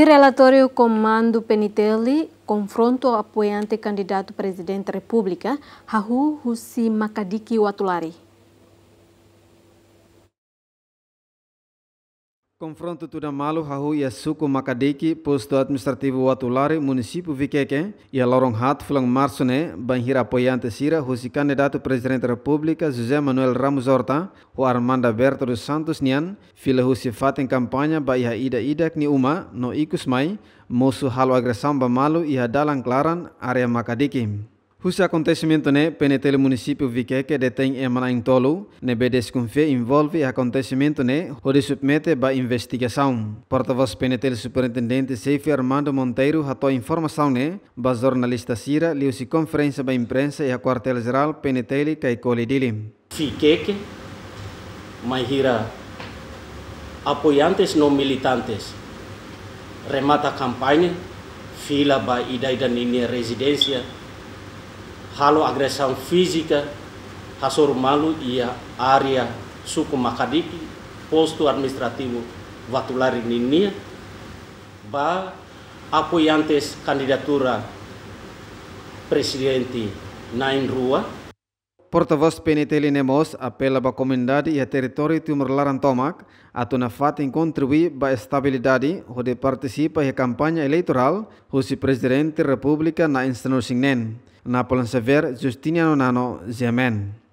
Fui relatório comando Penitelli, confronto apoiante candidato presidente da República, Raul Hussi Makadiki Watulari. Confronto tudo malu hahu ia suco macadeki posto administrativo watulare município Viqueque e Lorong Hat flang marsune banhira apoiante sira husi candidato presidente da república José Manuel Ramos Horta o Armanda Berto dos Santos nian fila husi fatem campanha ba iha ida idak ni uma no ikus mai mosu halu agresam ba malu ia dalang klaran area macadeki Husa acontecimento né, penetele município Viqueque detém Emana em Tolo, nebe desconfia envolve acontecimento né, onde submete ba investigação. Porta-voz penetele superintendente Seife Armando Monteiro ratou informação né, a jornalista Cira liu-se conferência a imprensa e a quartel-geral penetele caicole dele. Viqueque, Maihira, apoiantes não militantes, remata campanha, fila ba ida ida residência, halo agressão física, Hasor Malu e a área Suco Macadique, posto administrativo Vatulari Ninia, ba apoiantes candidatura presidente Nain Rua, Portavoz PNTL Nemos apela para a comunidade e a território Timor Larantomac a tuna fatin contribui para a estabilidade onde participa e a campanha eleitoral se Presidente da República na instanusignen. Na Polansever, Justiniano Nano, Ziamen.